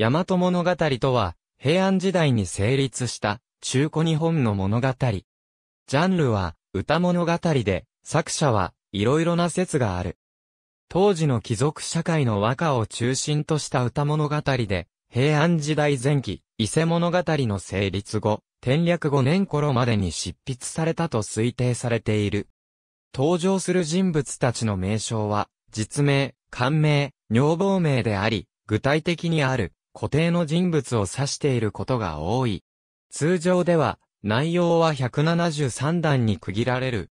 大和物語とは、平安時代に成立した中古日本の物語。ジャンルは歌物語で、作者はいろいろな説がある。当時の貴族社会の和歌を中心とした歌物語で、平安時代前期、伊勢物語の成立後、天略5年頃までに執筆されたと推定されている。登場する人物たちの名称は、実名、官名、女房名であり、具体的にある、固定の人物を指していることが多い。通常では、内容は173段に区切られる。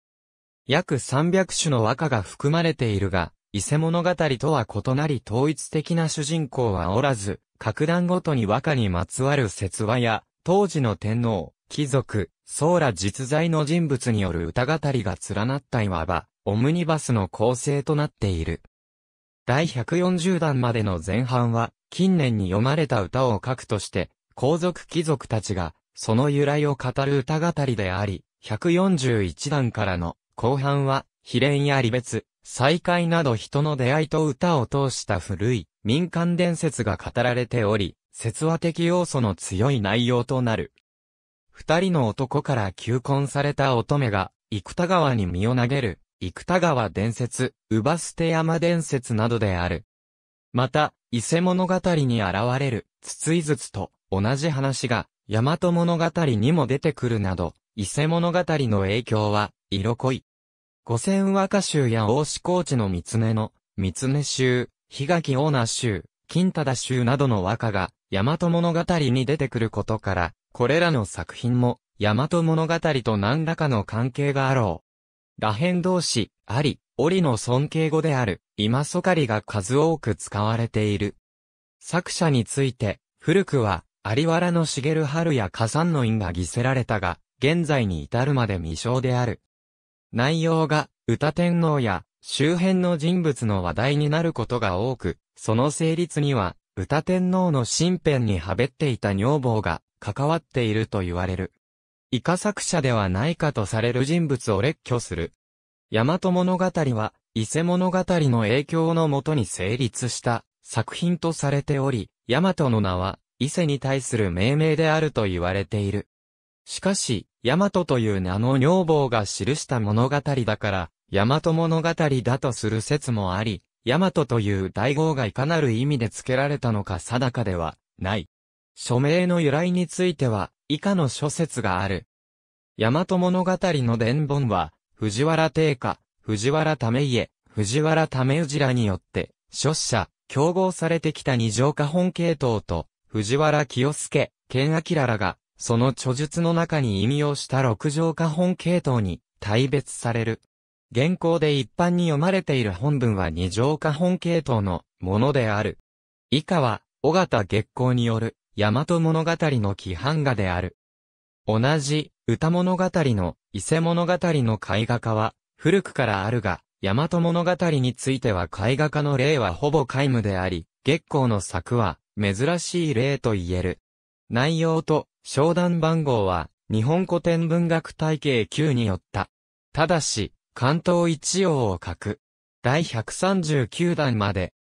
約300種の和歌が含まれているが、伊勢物語とは異なり統一的な主人公はおらず、各段ごとに和歌にまつわる説話や、当時の天皇、貴族、僧ら実在の人物による歌語が連なったいわば、オムニバスの構成となっている。第140段までの前半は、近年に読まれた歌を書くとして、皇族貴族たちが、その由来を語る歌語りであり、141段からの後半は、秘伝や離別、再会など人の出会いと歌を通した古い民間伝説が語られており、説話的要素の強い内容となる。二人の男から求婚された乙女が、生田川に身を投げる、生田川伝説、乳捨山伝説などである。また、伊勢物語に現れる、筒井筒筒と同じ話が、大和物語にも出てくるなど、伊勢物語の影響は、色濃い。五千和歌集や大志高知の三つ目の、三つ目集、檜垣オーナ集、金忠集などの和歌が、大和物語に出てくることから、これらの作品も、大和物語と何らかの関係があろう。ら編同士、あり、おりの尊敬語である、今そかりが数多く使われている。作者について、古くは、有原の茂春や火山の因が犠せられたが、現在に至るまで未詳である。内容が、歌天皇や、周辺の人物の話題になることが多く、その成立には、歌天皇の身辺にはべっていた女房が関わっていると言われる。以下作者ではないかとされる人物を列挙する。大和物語は、伊勢物語の影響のもとに成立した作品とされており、大和の名は、伊勢に対する命名であると言われている。しかし、大和という名の女房が記した物語だから、大和物語だとする説もあり、大和という大号がいかなる意味で付けられたのか定かではない。署名の由来については、以下の諸説がある。大和物語の伝本は、藤原定家、藤原為家、藤原為氏らによって、諸者、競合されてきた二条家本系統と、藤原清介、健明らが、その著述の中に意味をした六条家本系統に、大別される。現行で一般に読まれている本文は二条家本系統のものである。以下は、尾形月光による大和物語の規範画である。同じ、歌物語の、伊勢物語の絵画家は、古くからあるが、大和物語については絵画家の例はほぼ皆無であり、月光の作は、珍しい例と言える。内容と、商談番号は、日本古典文学体系9によった。ただし、関東一王を書く。第139段まで。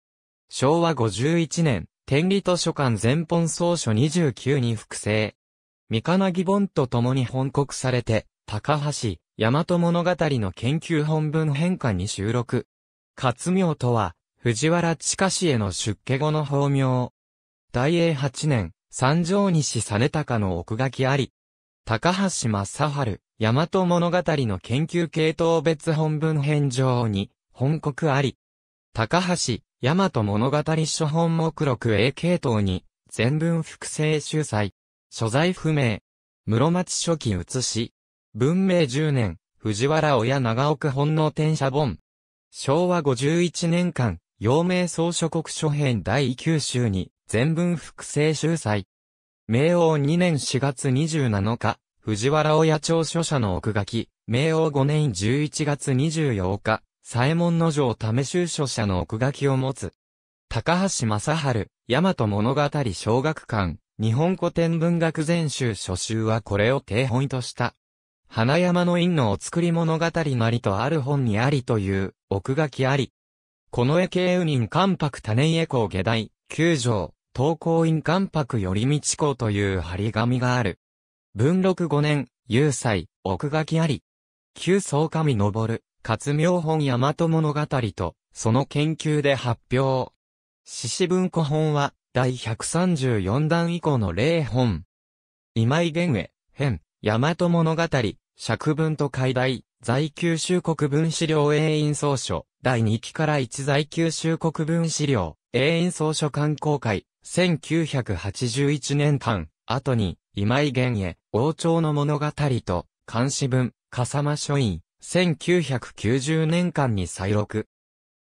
昭和51年、天理図書館全本総書29に複製。三日なぎ本と共に本国されて、高橋、大和物語の研究本文変化に収録。活名とは、藤原近氏への出家後の法名。大英八年、三条西実高の奥書きあり。高橋正春、大和物語の研究系統別本文編上に、本国あり。高橋、大和物語書本目録 A 系統に、全文複製集裁。所在不明。室町初期写し。文明10年、藤原親長奥本能天社本。昭和51年間、陽明総書国書編第9集に、全文複製集裁。明王2年4月27日、藤原親長書社の奥書き、明王5年11月24日、左衛門の城為収書者の奥書きを持つ。高橋正春、大和物語小学館、日本古典文学全集初集はこれを定本とした。花山の院のお作り物語なりとある本にありという、奥書きあり。この絵系右人関白種家公下大、九条、東光院関白寄道公という張り紙がある。文禄五年、有祭、奥書きあり。旧宗上昇る、活名本大和物語と、その研究で発表。獅子文庫本は、第134弾以降の例本。今井玄衛、編、大和物語、釈文と解題、在九州国分資料永遠総書、第2期から1在九州国分資料、永遠総書刊公開、1981年間、後に、今井玄衛、王朝の物語と、監視文、笠間書院、1990年間に再録。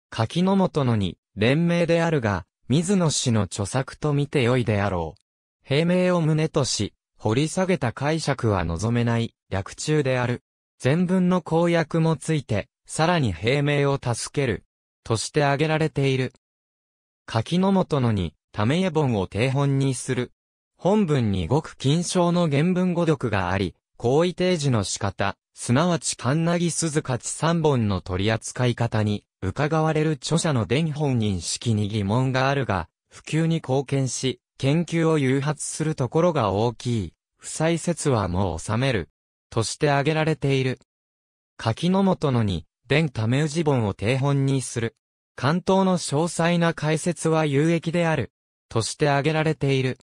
柿の元のに、連名であるが、水野氏の著作と見て良いであろう。平名を旨とし、掘り下げた解釈は望めない、略中である。全文の公約もついて、さらに平名を助ける、として挙げられている。柿の元のに、ため絵本を定本にする。本文にごく金賞の原文語読があり、行為提示の仕方、すなわちカンナギ鈴勝三本の取り扱い方に、伺われる著者の伝本人式に疑問があるが、普及に貢献し、研究を誘発するところが大きい、不採説はもう収める、として挙げられている。柿の元のに、伝たう氏本を定本にする。関東の詳細な解説は有益である、として挙げられている。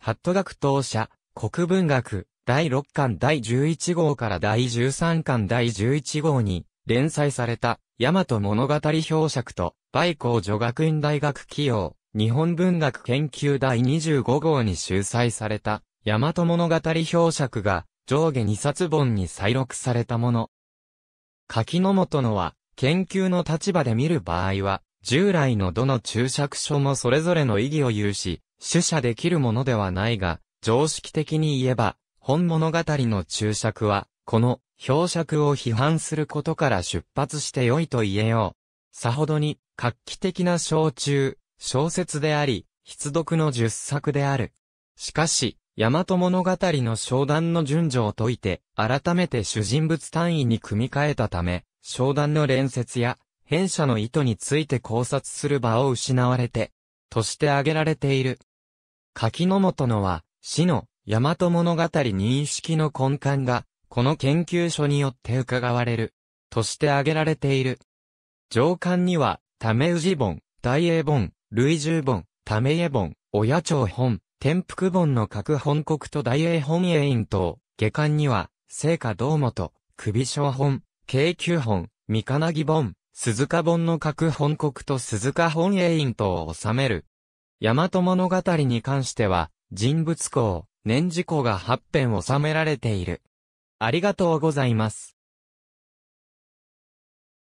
ハット学当社、国文学、第6巻第11号から第13巻第11号に連載された、大和物語表尺と、梅光女学院大学起用、日本文学研究第25号に収載された、大和物語表尺が、上下2冊本に再録されたもの。柿の本のは、研究の立場で見る場合は、従来のどの注釈書もそれぞれの意義を有し、取捨できるものではないが、常識的に言えば、本物語の注釈は、この、表釈を批判することから出発して良いと言えよう。さほどに、画期的な小中、小説であり、必読の十作である。しかし、大和物語の商談の順序を解いて、改めて主人物単位に組み替えたため、商談の連説や、編者の意図について考察する場を失われて、として挙げられている。柿の本のは、死の大和物語認識の根幹が、この研究所によって伺われる、として挙げられている。上巻には、ためうじ本、大英本、類十本、ためえ本、親長本、天福本の各本国と大英本営院等、下巻には、聖火堂本、首章本、京急本、三金木本、鈴鹿本の各本国と鈴鹿本営院等を収める。大和物語に関しては、人物公、年次項が8編収められている。ありがとうございます。